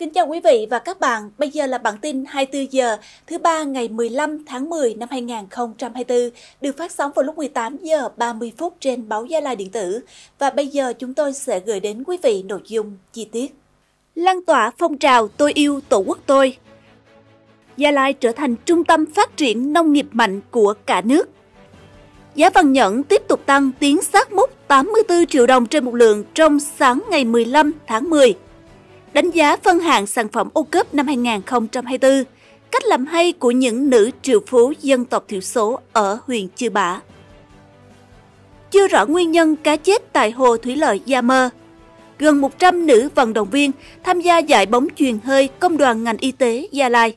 Kính chào quý vị và các bạn, bây giờ là bản tin 24 giờ thứ ba ngày 15 tháng 10 năm 2024 được phát sóng vào lúc 18 giờ 30 phút trên báo Gia Lai điện tử và bây giờ chúng tôi sẽ gửi đến quý vị nội dung chi tiết. Lan tỏa phong trào tôi yêu tổ quốc tôi. Gia Lai trở thành trung tâm phát triển nông nghiệp mạnh của cả nước. Giá vàng nhẫn tiếp tục tăng tiến sát mốc 84 triệu đồng trên một lượng trong sáng ngày 15 tháng 10 đánh giá phân hạng sản phẩm ô cấp năm 2024, cách làm hay của những nữ triệu phú dân tộc thiểu số ở huyện Chư Bả. Chưa rõ nguyên nhân cá chết tại hồ thủy lợi Gia Mơ. Gần 100 nữ vận động viên tham gia giải bóng truyền hơi công đoàn ngành y tế Gia Lai.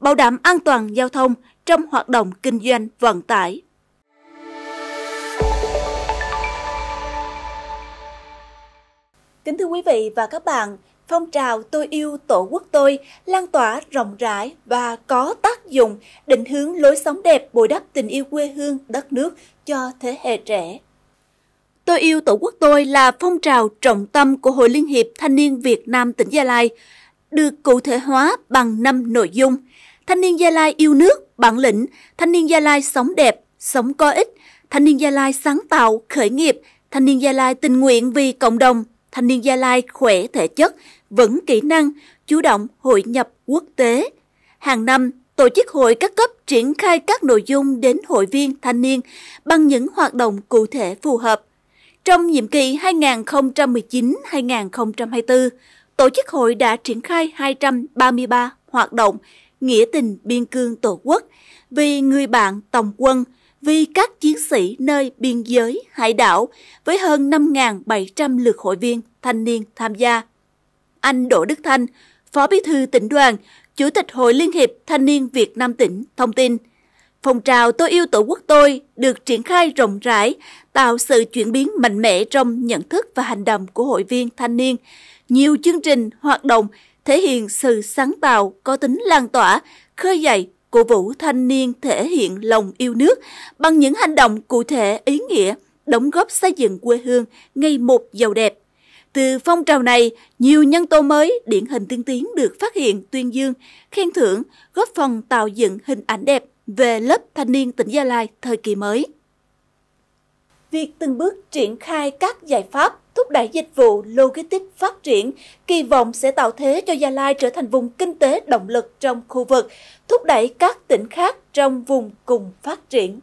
Bảo đảm an toàn giao thông trong hoạt động kinh doanh vận tải. Kính thưa quý vị và các bạn, phong trào tôi yêu tổ quốc tôi lan tỏa rộng rãi và có tác dụng định hướng lối sống đẹp bồi đắp tình yêu quê hương đất nước cho thế hệ trẻ. Tôi yêu Tổ quốc tôi là phong trào trọng tâm của Hội Liên hiệp Thanh niên Việt Nam tỉnh Gia Lai, được cụ thể hóa bằng năm nội dung. Thanh niên Gia Lai yêu nước, bản lĩnh, thanh niên Gia Lai sống đẹp, sống có ích, thanh niên Gia Lai sáng tạo, khởi nghiệp, thanh niên Gia Lai tình nguyện vì cộng đồng, thanh niên Gia Lai khỏe thể chất, vững kỹ năng, chủ động hội nhập quốc tế. Hàng năm, tổ chức hội các cấp triển khai các nội dung đến hội viên thanh niên bằng những hoạt động cụ thể phù hợp. Trong nhiệm kỳ 2019-2024, tổ chức hội đã triển khai 233 hoạt động nghĩa tình biên cương tổ quốc vì người bạn tòng quân, vì các chiến sĩ nơi biên giới, hải đảo với hơn 5.700 lượt hội viên thanh niên tham gia anh Đỗ Đức Thanh, Phó Bí thư tỉnh đoàn, Chủ tịch Hội Liên hiệp Thanh niên Việt Nam tỉnh thông tin. Phong trào Tôi yêu Tổ quốc tôi được triển khai rộng rãi, tạo sự chuyển biến mạnh mẽ trong nhận thức và hành động của hội viên thanh niên. Nhiều chương trình, hoạt động thể hiện sự sáng tạo, có tính lan tỏa, khơi dậy, cổ vũ thanh niên thể hiện lòng yêu nước bằng những hành động cụ thể ý nghĩa, đóng góp xây dựng quê hương ngày một giàu đẹp. Từ phong trào này, nhiều nhân tố mới, điển hình tiên tiến được phát hiện, tuyên dương, khen thưởng, góp phần tạo dựng hình ảnh đẹp về lớp thanh niên tỉnh Gia Lai thời kỳ mới. Việc từng bước triển khai các giải pháp thúc đẩy dịch vụ logistics phát triển, kỳ vọng sẽ tạo thế cho Gia Lai trở thành vùng kinh tế động lực trong khu vực, thúc đẩy các tỉnh khác trong vùng cùng phát triển.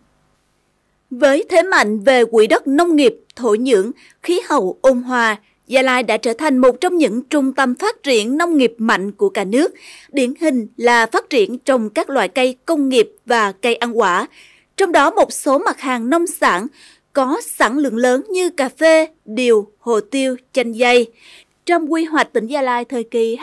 Với thế mạnh về quỹ đất nông nghiệp, thổ nhưỡng, khí hậu ôn hòa, Gia Lai đã trở thành một trong những trung tâm phát triển nông nghiệp mạnh của cả nước, điển hình là phát triển trồng các loại cây công nghiệp và cây ăn quả. Trong đó một số mặt hàng nông sản có sản lượng lớn như cà phê, điều, hồ tiêu, chanh dây. Trong quy hoạch tỉnh Gia Lai thời kỳ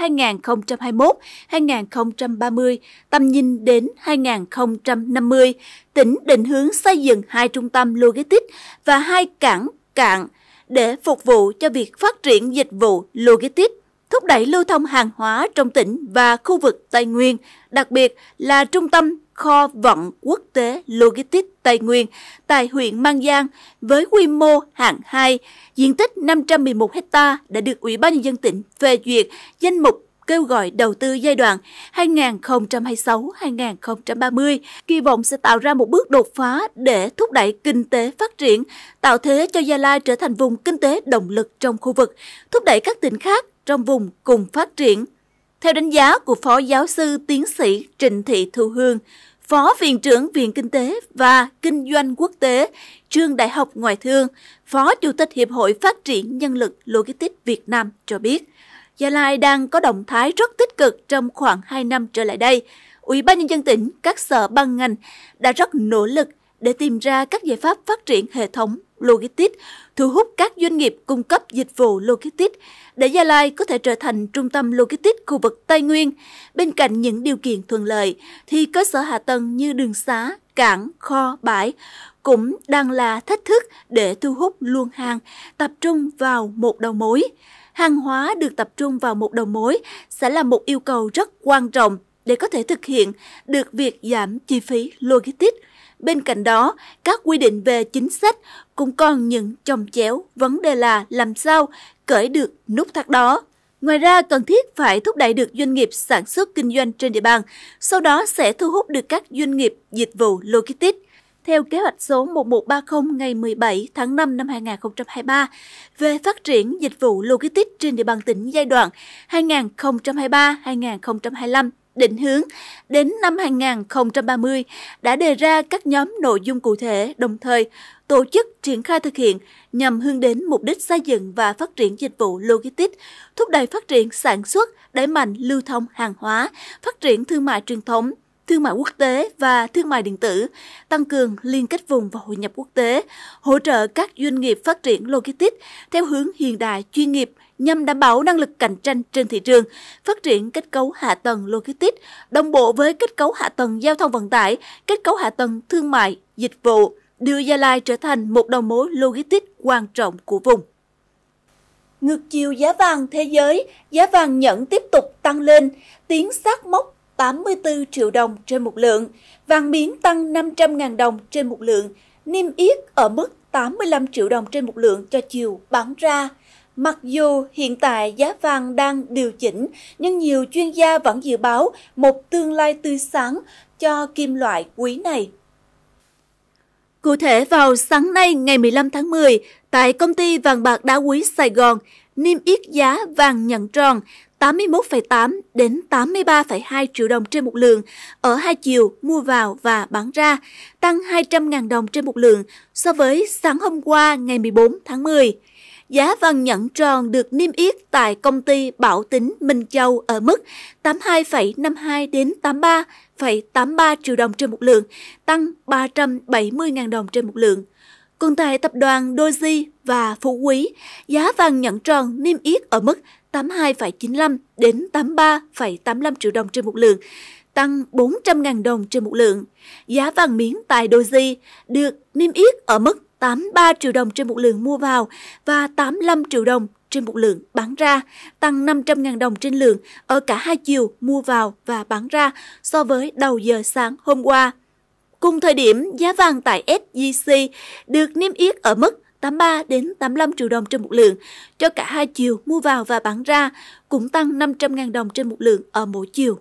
2021-2030, tầm nhìn đến 2050, tỉnh định hướng xây dựng hai trung tâm logistics và hai cảng cạn để phục vụ cho việc phát triển dịch vụ logistics, thúc đẩy lưu thông hàng hóa trong tỉnh và khu vực Tây Nguyên, đặc biệt là trung tâm kho vận quốc tế Logistics Tây Nguyên tại huyện Mang Giang với quy mô hạng 2, diện tích 511 ha đã được Ủy ban nhân dân tỉnh phê duyệt danh mục kêu gọi đầu tư giai đoạn 2026-2030, kỳ vọng sẽ tạo ra một bước đột phá để thúc đẩy kinh tế phát triển, tạo thế cho Gia Lai trở thành vùng kinh tế động lực trong khu vực, thúc đẩy các tỉnh khác trong vùng cùng phát triển. Theo đánh giá của Phó Giáo sư Tiến sĩ Trịnh Thị Thu Hương, Phó Viện trưởng Viện Kinh tế và Kinh doanh Quốc tế, Trường Đại học Ngoại thương, Phó Chủ tịch Hiệp hội Phát triển Nhân lực Logistics Việt Nam cho biết, Gia Lai đang có động thái rất tích cực trong khoảng 2 năm trở lại đây. Ủy ban nhân dân tỉnh, các sở ban ngành đã rất nỗ lực để tìm ra các giải pháp phát triển hệ thống logistics, thu hút các doanh nghiệp cung cấp dịch vụ logistics để Gia Lai có thể trở thành trung tâm logistics khu vực Tây Nguyên. Bên cạnh những điều kiện thuận lợi thì cơ sở hạ tầng như đường xá, cảng, kho, bãi cũng đang là thách thức để thu hút luồng hàng tập trung vào một đầu mối hàng hóa được tập trung vào một đầu mối sẽ là một yêu cầu rất quan trọng để có thể thực hiện được việc giảm chi phí logistics. Bên cạnh đó, các quy định về chính sách cũng còn những chồng chéo, vấn đề là làm sao cởi được nút thắt đó. Ngoài ra, cần thiết phải thúc đẩy được doanh nghiệp sản xuất kinh doanh trên địa bàn, sau đó sẽ thu hút được các doanh nghiệp dịch vụ logistics theo kế hoạch số 1130 ngày 17 tháng 5 năm 2023 về phát triển dịch vụ logistics trên địa bàn tỉnh giai đoạn 2023-2025 định hướng đến năm 2030 đã đề ra các nhóm nội dung cụ thể đồng thời tổ chức triển khai thực hiện nhằm hướng đến mục đích xây dựng và phát triển dịch vụ logistics, thúc đẩy phát triển sản xuất, đẩy mạnh lưu thông hàng hóa, phát triển thương mại truyền thống, thương mại quốc tế và thương mại điện tử, tăng cường liên kết vùng và hội nhập quốc tế, hỗ trợ các doanh nghiệp phát triển logistics theo hướng hiện đại chuyên nghiệp nhằm đảm bảo năng lực cạnh tranh trên thị trường, phát triển kết cấu hạ tầng logistics đồng bộ với kết cấu hạ tầng giao thông vận tải, kết cấu hạ tầng thương mại, dịch vụ, đưa Gia Lai trở thành một đầu mối logistics quan trọng của vùng. Ngược chiều giá vàng thế giới, giá vàng nhẫn tiếp tục tăng lên, tiến sát mốc 84 triệu đồng trên một lượng, vàng miếng tăng 500.000 đồng trên một lượng, niêm yết ở mức 85 triệu đồng trên một lượng cho chiều bán ra. Mặc dù hiện tại giá vàng đang điều chỉnh, nhưng nhiều chuyên gia vẫn dự báo một tương lai tươi sáng cho kim loại quý này. Cụ thể vào sáng nay ngày 15 tháng 10, tại công ty vàng bạc đá quý Sài Gòn, niêm yết giá vàng nhận tròn 81,8 đến 83,2 triệu đồng trên một lượng ở hai chiều mua vào và bán ra, tăng 200.000 đồng trên một lượng so với sáng hôm qua ngày 14 tháng 10. Giá vàng nhẫn tròn được niêm yết tại công ty Bảo Tín Minh Châu ở mức 82,52 đến 83,83 triệu đồng trên một lượng, tăng 370.000 đồng trên một lượng. Còn tại tập đoàn Doji và Phú Quý, giá vàng nhận tròn niêm yết ở mức 82,95 đến 83,85 triệu đồng trên một lượng, tăng 400.000 đồng trên một lượng. Giá vàng miếng tại Doji được niêm yết ở mức 83 triệu đồng trên một lượng mua vào và 85 triệu đồng trên một lượng bán ra, tăng 500.000 đồng trên lượng ở cả hai chiều mua vào và bán ra so với đầu giờ sáng hôm qua. Cùng thời điểm, giá vàng tại SJC được niêm yết ở mức 83 đến 85 triệu đồng trên một lượng cho cả hai chiều mua vào và bán ra, cũng tăng 500.000 đồng trên một lượng ở mỗi chiều.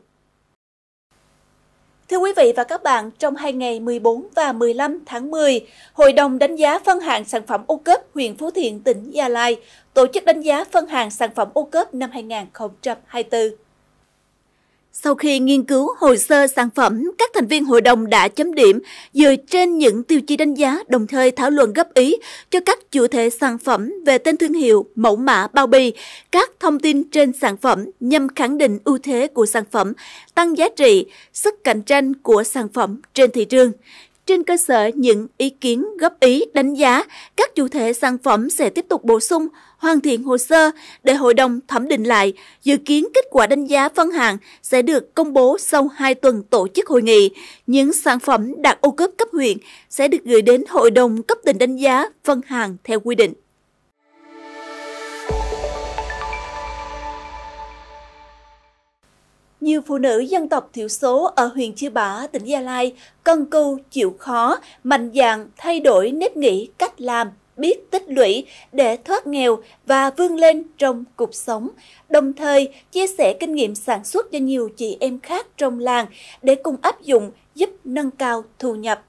Thưa quý vị và các bạn, trong hai ngày 14 và 15 tháng 10, Hội đồng đánh giá phân hạng sản phẩm ô cớp huyện Phú Thiện, tỉnh Gia Lai tổ chức đánh giá phân hạng sản phẩm ô cớp năm 2024. Sau khi nghiên cứu hồ sơ sản phẩm, các thành viên hội đồng đã chấm điểm dựa trên những tiêu chí đánh giá, đồng thời thảo luận góp ý cho các chủ thể sản phẩm về tên thương hiệu, mẫu mã bao bì, các thông tin trên sản phẩm nhằm khẳng định ưu thế của sản phẩm, tăng giá trị, sức cạnh tranh của sản phẩm trên thị trường. Trên cơ sở những ý kiến góp ý đánh giá, các chủ thể sản phẩm sẽ tiếp tục bổ sung, hoàn thiện hồ sơ để hội đồng thẩm định lại. Dự kiến kết quả đánh giá phân hạng sẽ được công bố sau 2 tuần tổ chức hội nghị. Những sản phẩm đạt ô cấp cấp huyện sẽ được gửi đến hội đồng cấp tỉnh đánh giá phân hạng theo quy định. nhiều phụ nữ dân tộc thiểu số ở huyện Chư Bả, tỉnh Gia Lai cần cù, chịu khó, mạnh dạn thay đổi nếp nghĩ, cách làm, biết tích lũy để thoát nghèo và vươn lên trong cuộc sống, đồng thời chia sẻ kinh nghiệm sản xuất cho nhiều chị em khác trong làng để cùng áp dụng giúp nâng cao thu nhập.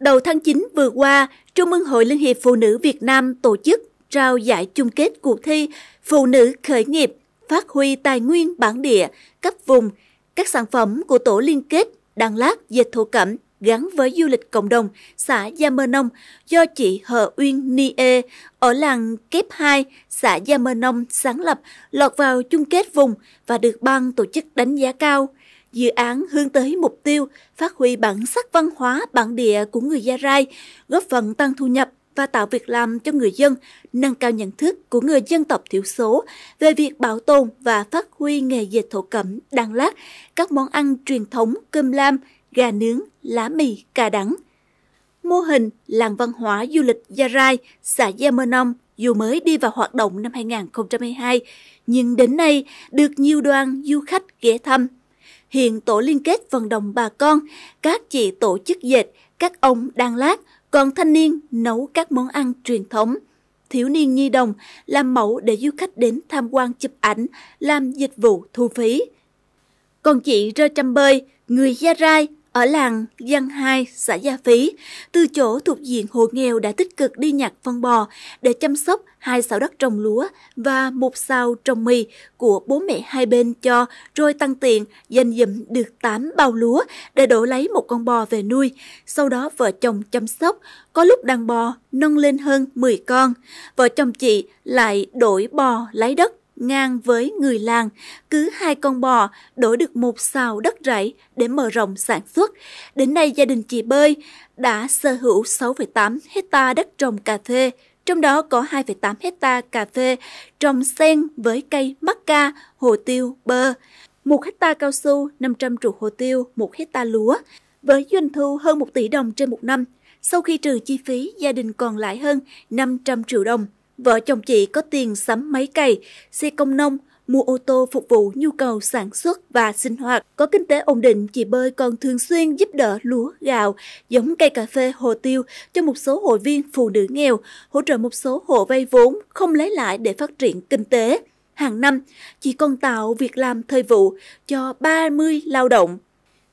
Đầu tháng 9 vừa qua, Trung ương Hội Liên hiệp Phụ nữ Việt Nam tổ chức trao giải chung kết cuộc thi Phụ nữ khởi nghiệp phát huy tài nguyên bản địa, cấp vùng, các sản phẩm của tổ liên kết Đan Lát Dệt Thổ Cẩm gắn với du lịch cộng đồng xã Gia Mơ Nông do chị Hờ Uyên Ni Ê ở làng Kép 2, xã Gia Mơ Nông sáng lập lọt vào chung kết vùng và được ban tổ chức đánh giá cao. Dự án hướng tới mục tiêu phát huy bản sắc văn hóa bản địa của người Gia Rai, góp phần tăng thu nhập và tạo việc làm cho người dân, nâng cao nhận thức của người dân tộc thiểu số về việc bảo tồn và phát huy nghề dệt thổ cẩm, đan lát, các món ăn truyền thống cơm lam, gà nướng, lá mì, cà đắng. Mô hình làng văn hóa du lịch Gia Rai, xã Gia Mơ Nông dù mới đi vào hoạt động năm 2022, nhưng đến nay được nhiều đoàn du khách ghé thăm. Hiện tổ liên kết vận động bà con, các chị tổ chức dệt, các ông đan lát – còn thanh niên nấu các món ăn truyền thống. Thiếu niên nhi đồng làm mẫu để du khách đến tham quan chụp ảnh, làm dịch vụ thu phí. Còn chị rơ trăm bơi, người da rai, ở làng Giang Hai, xã Gia Phí, từ chỗ thuộc diện hộ nghèo đã tích cực đi nhặt phân bò để chăm sóc hai sào đất trồng lúa và một sào trồng mì của bố mẹ hai bên cho, rồi tăng tiền dành dụm được 8 bao lúa để đổi lấy một con bò về nuôi. Sau đó vợ chồng chăm sóc, có lúc đàn bò nâng lên hơn 10 con. Vợ chồng chị lại đổi bò lấy đất ngang với người làng, cứ hai con bò đổi được một xào đất rẫy để mở rộng sản xuất. Đến nay gia đình chị Bơi đã sở hữu 6,8 hecta đất trồng cà phê, trong đó có 2,8 hecta cà phê trồng xen với cây mắc ca, hồ tiêu, bơ, 1 hecta cao su, 500 trụ hồ tiêu, 1 hecta lúa, với doanh thu hơn 1 tỷ đồng trên một năm. Sau khi trừ chi phí, gia đình còn lại hơn 500 triệu đồng. Vợ chồng chị có tiền sắm máy cày, xe công nông, mua ô tô phục vụ nhu cầu sản xuất và sinh hoạt. Có kinh tế ổn định, chị Bơi còn thường xuyên giúp đỡ lúa, gạo, giống cây cà phê, hồ tiêu cho một số hội viên phụ nữ nghèo, hỗ trợ một số hộ vay vốn không lấy lại để phát triển kinh tế. Hàng năm, chị còn tạo việc làm thời vụ cho 30 lao động.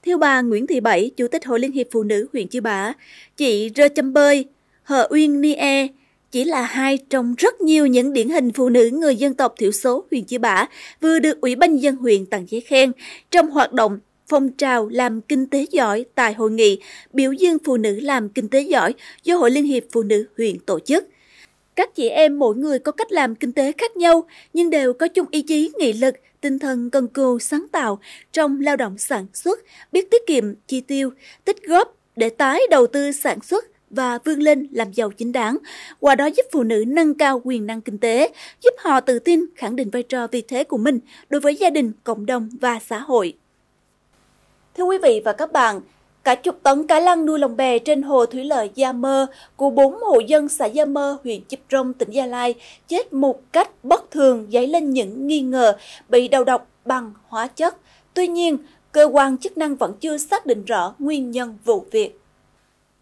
Theo bà Nguyễn Thị Bảy, Chủ tịch Hội Liên hiệp Phụ nữ huyện Chư Bả, chị Rơ Châm Bơi, Hờ Uyên Ni E, chỉ là hai trong rất nhiều những điển hình phụ nữ người dân tộc thiểu số huyện Chư Bả vừa được Ủy ban dân huyện tặng giấy khen trong hoạt động phong trào làm kinh tế giỏi tại hội nghị biểu dương phụ nữ làm kinh tế giỏi do Hội Liên hiệp Phụ nữ huyện tổ chức. Các chị em mỗi người có cách làm kinh tế khác nhau nhưng đều có chung ý chí, nghị lực, tinh thần cần cù, sáng tạo trong lao động sản xuất, biết tiết kiệm chi tiêu, tích góp để tái đầu tư sản xuất và vươn lên làm giàu chính đáng, qua đó giúp phụ nữ nâng cao quyền năng kinh tế, giúp họ tự tin khẳng định vai trò vị thế của mình đối với gia đình, cộng đồng và xã hội. Thưa quý vị và các bạn, Cả chục tấn cá lăng nuôi lồng bè trên hồ thủy lợi Gia Mơ của bốn hộ dân xã Gia Mơ, huyện Chịp Rông, tỉnh Gia Lai chết một cách bất thường dấy lên những nghi ngờ bị đầu độc bằng hóa chất. Tuy nhiên, cơ quan chức năng vẫn chưa xác định rõ nguyên nhân vụ việc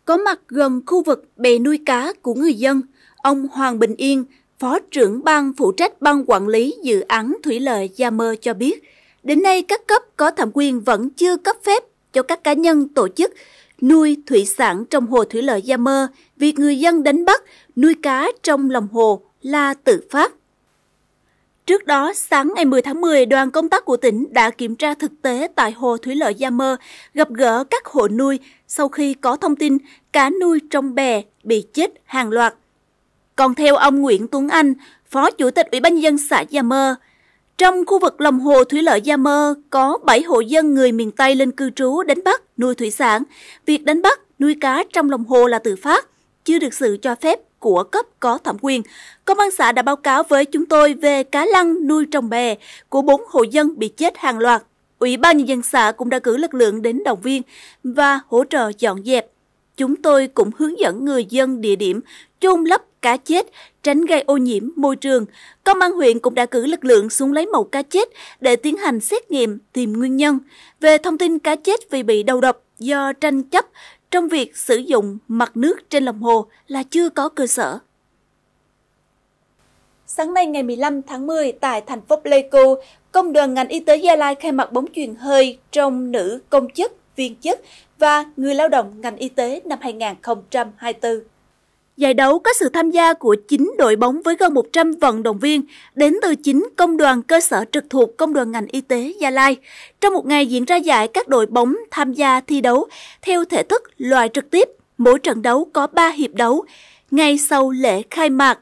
có mặt gần khu vực bè nuôi cá của người dân, ông Hoàng Bình Yên, Phó trưởng ban phụ trách ban quản lý dự án thủy lợi Gia Mơ cho biết, đến nay các cấp có thẩm quyền vẫn chưa cấp phép cho các cá nhân tổ chức nuôi thủy sản trong hồ thủy lợi Gia Mơ, việc người dân đánh bắt, nuôi cá trong lòng hồ là tự phát đó, sáng ngày 10 tháng 10, đoàn công tác của tỉnh đã kiểm tra thực tế tại hồ thủy lợi Gia Mơ, gặp gỡ các hộ nuôi sau khi có thông tin cá nuôi trong bè bị chết hàng loạt. Còn theo ông Nguyễn Tuấn Anh, Phó Chủ tịch Ủy ban dân xã Gia Mơ, trong khu vực lòng hồ thủy lợi Gia Mơ có 7 hộ dân người miền Tây lên cư trú đánh bắt nuôi thủy sản. Việc đánh bắt, nuôi cá trong lòng hồ là tự phát, chưa được sự cho phép của cấp có thẩm quyền. Công an xã đã báo cáo với chúng tôi về cá lăng nuôi trồng bè của bốn hộ dân bị chết hàng loạt. Ủy ban Nhân dân xã cũng đã cử lực lượng đến động viên và hỗ trợ dọn dẹp. Chúng tôi cũng hướng dẫn người dân địa điểm chôn lấp cá chết, tránh gây ô nhiễm môi trường. Công an huyện cũng đã cử lực lượng xuống lấy mẫu cá chết để tiến hành xét nghiệm tìm nguyên nhân. Về thông tin cá chết vì bị đầu độc do tranh chấp trong việc sử dụng mặt nước trên lòng hồ là chưa có cơ sở. Sáng nay ngày 15 tháng 10 tại thành phố Pleiku, Công đoàn ngành y tế Gia Lai khai mạc bóng truyền hơi trong nữ công chức, viên chức và người lao động ngành y tế năm 2024. Giải đấu có sự tham gia của 9 đội bóng với gần 100 vận động viên đến từ 9 công đoàn cơ sở trực thuộc công đoàn ngành y tế Gia Lai. Trong một ngày diễn ra giải, các đội bóng tham gia thi đấu theo thể thức loại trực tiếp. Mỗi trận đấu có 3 hiệp đấu. Ngay sau lễ khai mạc,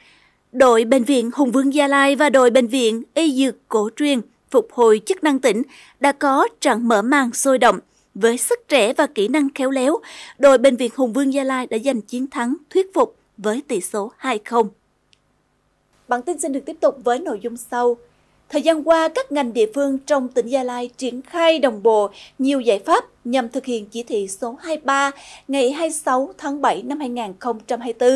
đội Bệnh viện Hùng Vương Gia Lai và đội Bệnh viện Y Dược Cổ truyền phục hồi chức năng tỉnh đã có trận mở màn sôi động. Với sức trẻ và kỹ năng khéo léo, đội Bệnh viện Hùng Vương Gia Lai đã giành chiến thắng thuyết phục với tỷ số 2-0. Bản tin xin được tiếp tục với nội dung sau. Thời gian qua, các ngành địa phương trong tỉnh Gia Lai triển khai đồng bộ nhiều giải pháp nhằm thực hiện chỉ thị số 23 ngày 26 tháng 7 năm 2024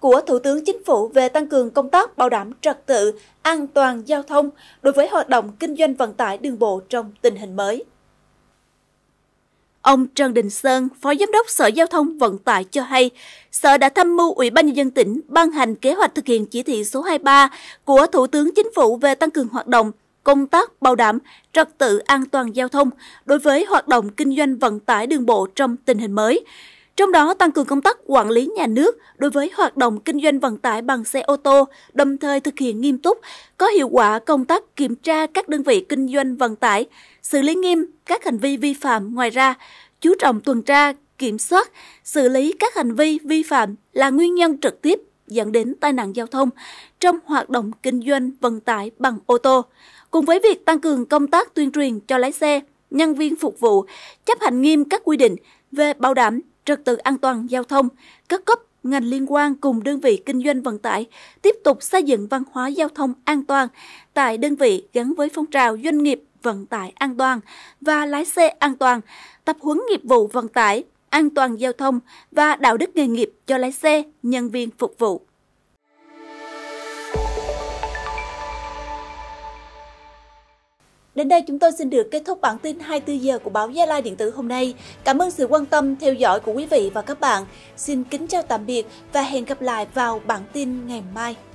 của Thủ tướng Chính phủ về tăng cường công tác bảo đảm trật tự, an toàn giao thông đối với hoạt động kinh doanh vận tải đường bộ trong tình hình mới. Ông Trần Đình Sơn, Phó Giám đốc Sở Giao thông Vận tải cho hay, Sở đã tham mưu Ủy ban Nhân dân tỉnh ban hành kế hoạch thực hiện chỉ thị số 23 của Thủ tướng Chính phủ về tăng cường hoạt động, công tác bảo đảm trật tự an toàn giao thông đối với hoạt động kinh doanh vận tải đường bộ trong tình hình mới trong đó tăng cường công tác quản lý nhà nước đối với hoạt động kinh doanh vận tải bằng xe ô tô, đồng thời thực hiện nghiêm túc, có hiệu quả công tác kiểm tra các đơn vị kinh doanh vận tải, xử lý nghiêm các hành vi vi phạm. Ngoài ra, chú trọng tuần tra, kiểm soát, xử lý các hành vi vi phạm là nguyên nhân trực tiếp dẫn đến tai nạn giao thông trong hoạt động kinh doanh vận tải bằng ô tô. Cùng với việc tăng cường công tác tuyên truyền cho lái xe, nhân viên phục vụ, chấp hành nghiêm các quy định về bảo đảm trật tự an toàn giao thông, các cấp ngành liên quan cùng đơn vị kinh doanh vận tải tiếp tục xây dựng văn hóa giao thông an toàn tại đơn vị gắn với phong trào doanh nghiệp vận tải an toàn và lái xe an toàn, tập huấn nghiệp vụ vận tải, an toàn giao thông và đạo đức nghề nghiệp cho lái xe, nhân viên phục vụ. Đến đây chúng tôi xin được kết thúc bản tin 24 giờ của báo Gia Lai Điện tử hôm nay. Cảm ơn sự quan tâm, theo dõi của quý vị và các bạn. Xin kính chào tạm biệt và hẹn gặp lại vào bản tin ngày mai.